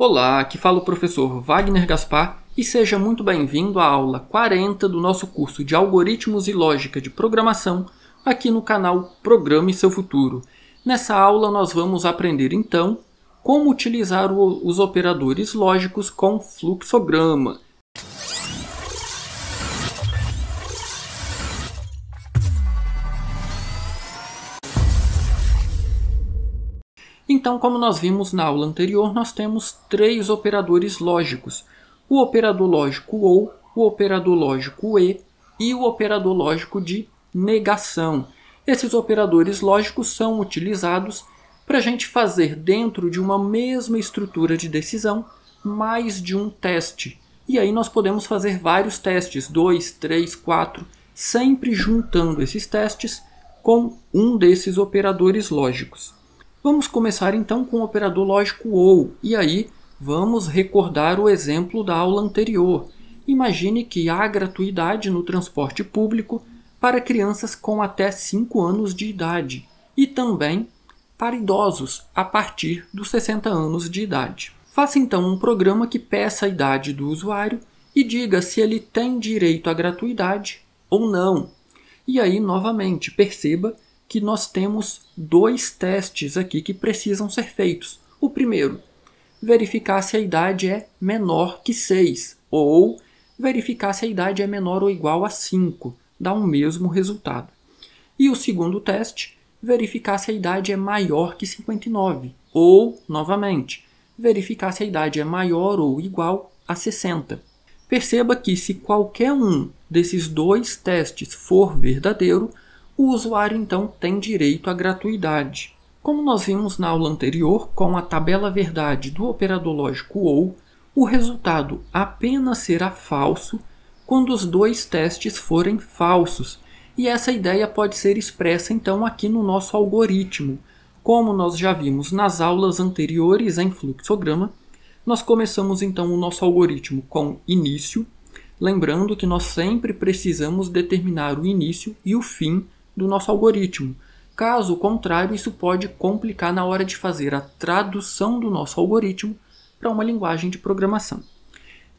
Olá, aqui fala o professor Wagner Gaspar e seja muito bem-vindo à aula 40 do nosso curso de Algoritmos e Lógica de Programação aqui no canal Programe Seu Futuro. Nessa aula nós vamos aprender então como utilizar o, os operadores lógicos com fluxograma. Então, como nós vimos na aula anterior, nós temos três operadores lógicos. O operador lógico OU, o operador lógico E e o operador lógico de negação. Esses operadores lógicos são utilizados para a gente fazer dentro de uma mesma estrutura de decisão mais de um teste. E aí nós podemos fazer vários testes, 2, 3, 4, sempre juntando esses testes com um desses operadores lógicos. Vamos começar então com o operador lógico OU, e aí vamos recordar o exemplo da aula anterior. Imagine que há gratuidade no transporte público para crianças com até 5 anos de idade e também para idosos a partir dos 60 anos de idade. Faça então um programa que peça a idade do usuário e diga se ele tem direito à gratuidade ou não. E aí, novamente, perceba que nós temos dois testes aqui que precisam ser feitos. O primeiro, verificar se a idade é menor que 6, ou verificar se a idade é menor ou igual a 5, dá o um mesmo resultado. E o segundo teste, verificar se a idade é maior que 59, ou, novamente, verificar se a idade é maior ou igual a 60. Perceba que se qualquer um desses dois testes for verdadeiro, o usuário então tem direito à gratuidade. Como nós vimos na aula anterior, com a tabela verdade do operador lógico OU, o resultado apenas será falso quando os dois testes forem falsos. E essa ideia pode ser expressa então aqui no nosso algoritmo. Como nós já vimos nas aulas anteriores em fluxograma, nós começamos então o nosso algoritmo com início, lembrando que nós sempre precisamos determinar o início e o fim do nosso algoritmo. Caso contrário, isso pode complicar na hora de fazer a tradução do nosso algoritmo para uma linguagem de programação.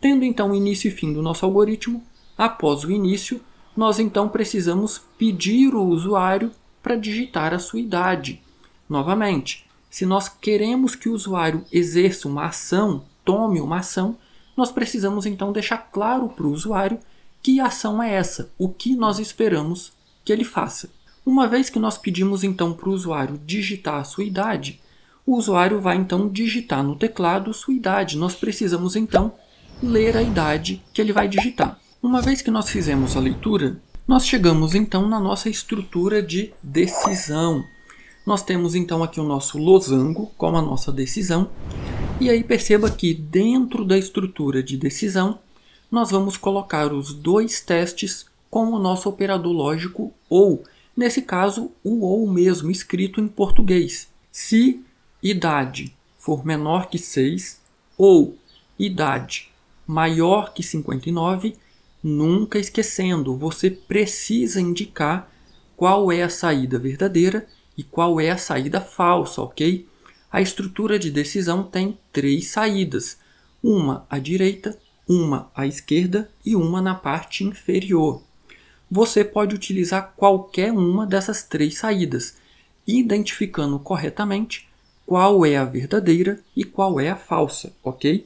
Tendo então o início e fim do nosso algoritmo, após o início, nós então precisamos pedir o usuário para digitar a sua idade. Novamente, se nós queremos que o usuário exerça uma ação, tome uma ação, nós precisamos então deixar claro para o usuário que ação é essa, o que nós esperamos que ele faça. Uma vez que nós pedimos então para o usuário digitar a sua idade, o usuário vai então digitar no teclado sua idade. Nós precisamos então ler a idade que ele vai digitar. Uma vez que nós fizemos a leitura, nós chegamos então na nossa estrutura de decisão. Nós temos então aqui o nosso losango como a nossa decisão. E aí perceba que dentro da estrutura de decisão, nós vamos colocar os dois testes com o nosso operador lógico ou, nesse caso, o ou mesmo escrito em português. Se idade for menor que 6 ou idade maior que 59, nunca esquecendo, você precisa indicar qual é a saída verdadeira e qual é a saída falsa, ok? A estrutura de decisão tem três saídas: uma à direita, uma à esquerda e uma na parte inferior você pode utilizar qualquer uma dessas três saídas, identificando corretamente qual é a verdadeira e qual é a falsa, ok?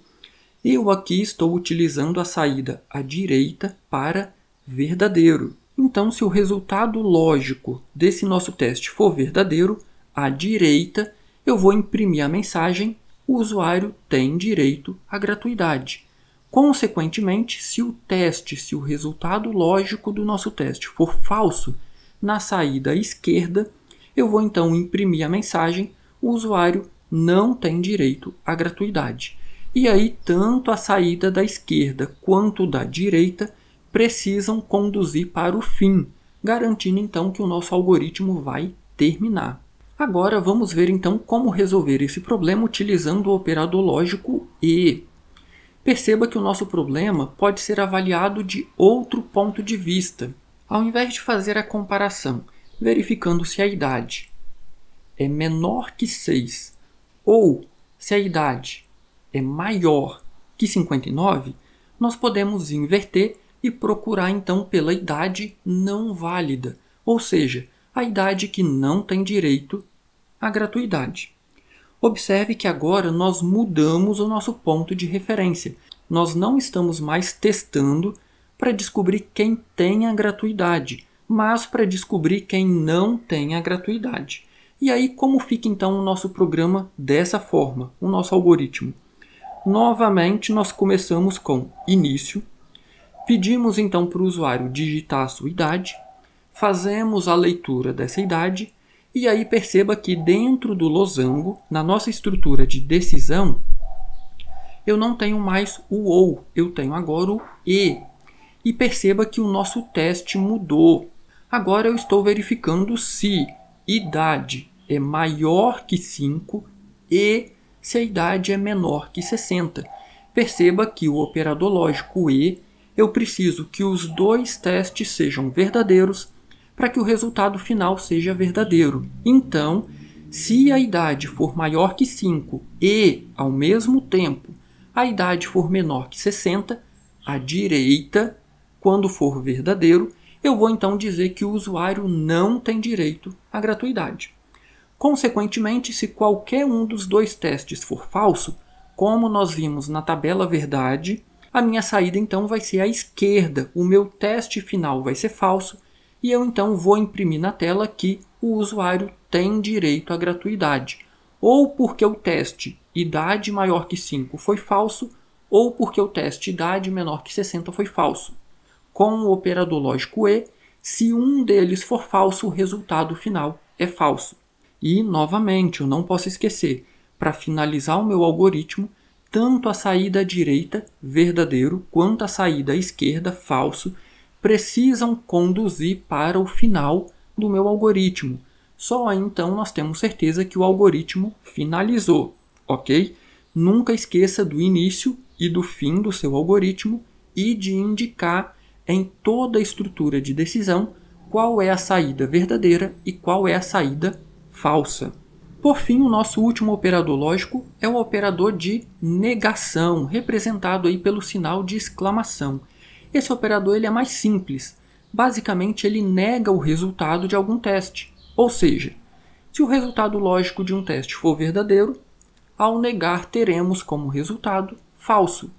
Eu aqui estou utilizando a saída à direita para verdadeiro. Então, se o resultado lógico desse nosso teste for verdadeiro, à direita, eu vou imprimir a mensagem o usuário tem direito à gratuidade. Consequentemente, se o teste, se o resultado lógico do nosso teste for falso, na saída esquerda, eu vou então imprimir a mensagem: o usuário não tem direito à gratuidade. E aí, tanto a saída da esquerda quanto da direita precisam conduzir para o fim, garantindo então que o nosso algoritmo vai terminar. Agora vamos ver então como resolver esse problema utilizando o operador lógico E. Perceba que o nosso problema pode ser avaliado de outro ponto de vista, ao invés de fazer a comparação, verificando se a idade é menor que 6 ou se a idade é maior que 59, nós podemos inverter e procurar então pela idade não válida, ou seja, a idade que não tem direito à gratuidade. Observe que agora nós mudamos o nosso ponto de referência. Nós não estamos mais testando para descobrir quem tem a gratuidade, mas para descobrir quem não tem a gratuidade. E aí, como fica então o nosso programa dessa forma, o nosso algoritmo? Novamente, nós começamos com início, pedimos então para o usuário digitar a sua idade, fazemos a leitura dessa idade e aí perceba que dentro do losango, na nossa estrutura de decisão, eu não tenho mais o ou, eu tenho agora o e. E perceba que o nosso teste mudou. Agora eu estou verificando se idade é maior que 5 e se a idade é menor que 60. Perceba que o operador lógico e eu preciso que os dois testes sejam verdadeiros para que o resultado final seja verdadeiro. Então, se a idade for maior que 5 e, ao mesmo tempo, a idade for menor que 60, à direita, quando for verdadeiro, eu vou então dizer que o usuário não tem direito à gratuidade. Consequentemente, se qualquer um dos dois testes for falso, como nós vimos na tabela verdade, a minha saída então vai ser à esquerda, o meu teste final vai ser falso e eu então vou imprimir na tela que o usuário tem direito à gratuidade, ou porque o teste idade maior que 5 foi falso, ou porque o teste idade menor que 60 foi falso. Com o operador lógico E, se um deles for falso, o resultado final é falso. E, novamente, eu não posso esquecer, para finalizar o meu algoritmo, tanto a saída à direita, verdadeiro, quanto a saída à esquerda, falso, precisam conduzir para o final do meu algoritmo. Só então nós temos certeza que o algoritmo finalizou, ok? Nunca esqueça do início e do fim do seu algoritmo e de indicar em toda a estrutura de decisão qual é a saída verdadeira e qual é a saída falsa. Por fim, o nosso último operador lógico é o operador de negação, representado aí pelo sinal de exclamação. Esse operador ele é mais simples. Basicamente, ele nega o resultado de algum teste. Ou seja, se o resultado lógico de um teste for verdadeiro, ao negar teremos como resultado falso.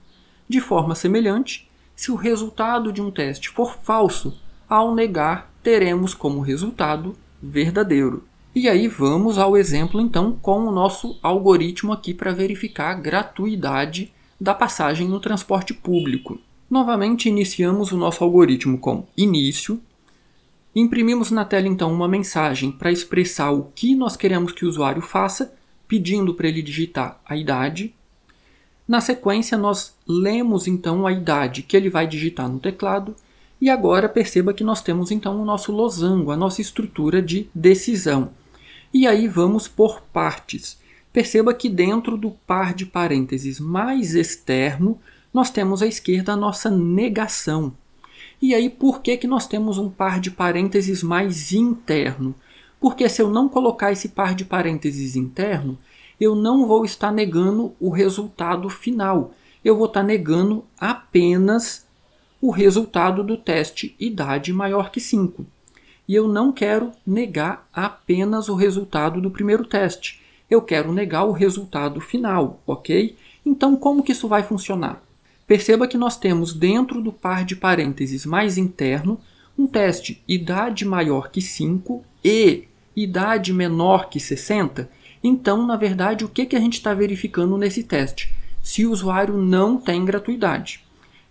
De forma semelhante, se o resultado de um teste for falso, ao negar teremos como resultado verdadeiro. E aí vamos ao exemplo então com o nosso algoritmo aqui para verificar a gratuidade da passagem no transporte público. Novamente iniciamos o nosso algoritmo com início. Imprimimos na tela então uma mensagem para expressar o que nós queremos que o usuário faça, pedindo para ele digitar a idade. Na sequência, nós lemos então a idade que ele vai digitar no teclado. E agora perceba que nós temos então o nosso losango, a nossa estrutura de decisão. E aí vamos por partes. Perceba que dentro do par de parênteses mais externo, nós temos à esquerda a nossa negação. E aí, por que, que nós temos um par de parênteses mais interno? Porque se eu não colocar esse par de parênteses interno, eu não vou estar negando o resultado final. Eu vou estar negando apenas o resultado do teste idade maior que 5. E eu não quero negar apenas o resultado do primeiro teste. Eu quero negar o resultado final, ok? Então, como que isso vai funcionar? Perceba que nós temos dentro do par de parênteses mais interno um teste idade maior que 5 e idade menor que 60. Então, na verdade, o que, que a gente está verificando nesse teste? Se o usuário não tem gratuidade.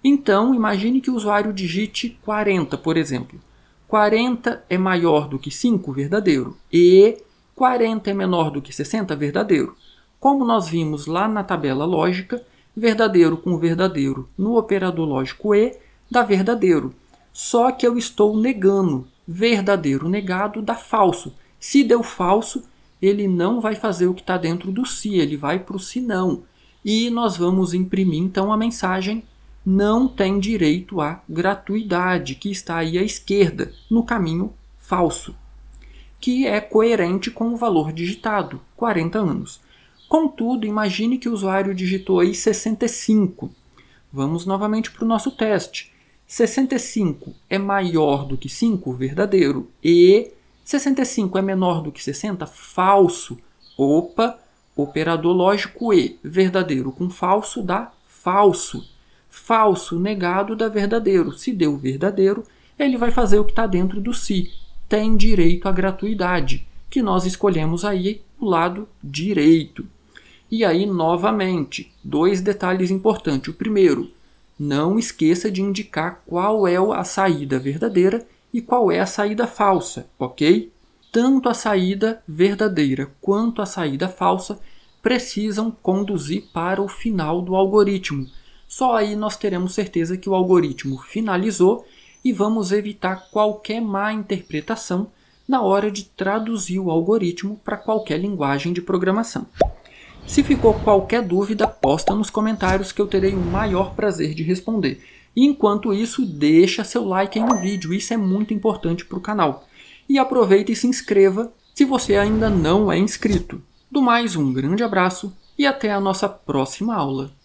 Então, imagine que o usuário digite 40, por exemplo. 40 é maior do que 5, verdadeiro, e 40 é menor do que 60, verdadeiro. Como nós vimos lá na tabela lógica, verdadeiro com verdadeiro no operador lógico E dá verdadeiro. Só que eu estou negando. Verdadeiro negado dá falso. Se deu falso, ele não vai fazer o que está dentro do se, ele vai para o se não. E nós vamos imprimir então a mensagem não tem direito à gratuidade, que está aí à esquerda, no caminho falso, que é coerente com o valor digitado, 40 anos. Contudo, imagine que o usuário digitou aí 65. Vamos novamente para o nosso teste. 65 é maior do que 5, verdadeiro. E 65 é menor do que 60, falso. Opa, operador lógico E, verdadeiro com falso dá falso. Falso negado dá verdadeiro. Se deu verdadeiro, ele vai fazer o que está dentro do si. Tem direito à gratuidade, que nós escolhemos aí o lado direito. E aí, novamente, dois detalhes importantes. O primeiro, não esqueça de indicar qual é a saída verdadeira e qual é a saída falsa, ok? Tanto a saída verdadeira quanto a saída falsa precisam conduzir para o final do algoritmo. Só aí nós teremos certeza que o algoritmo finalizou e vamos evitar qualquer má interpretação na hora de traduzir o algoritmo para qualquer linguagem de programação. Se ficou qualquer dúvida, posta nos comentários que eu terei o maior prazer de responder. enquanto isso, deixa seu like aí no vídeo, isso é muito importante para o canal. E aproveita e se inscreva se você ainda não é inscrito. Do mais, um grande abraço e até a nossa próxima aula.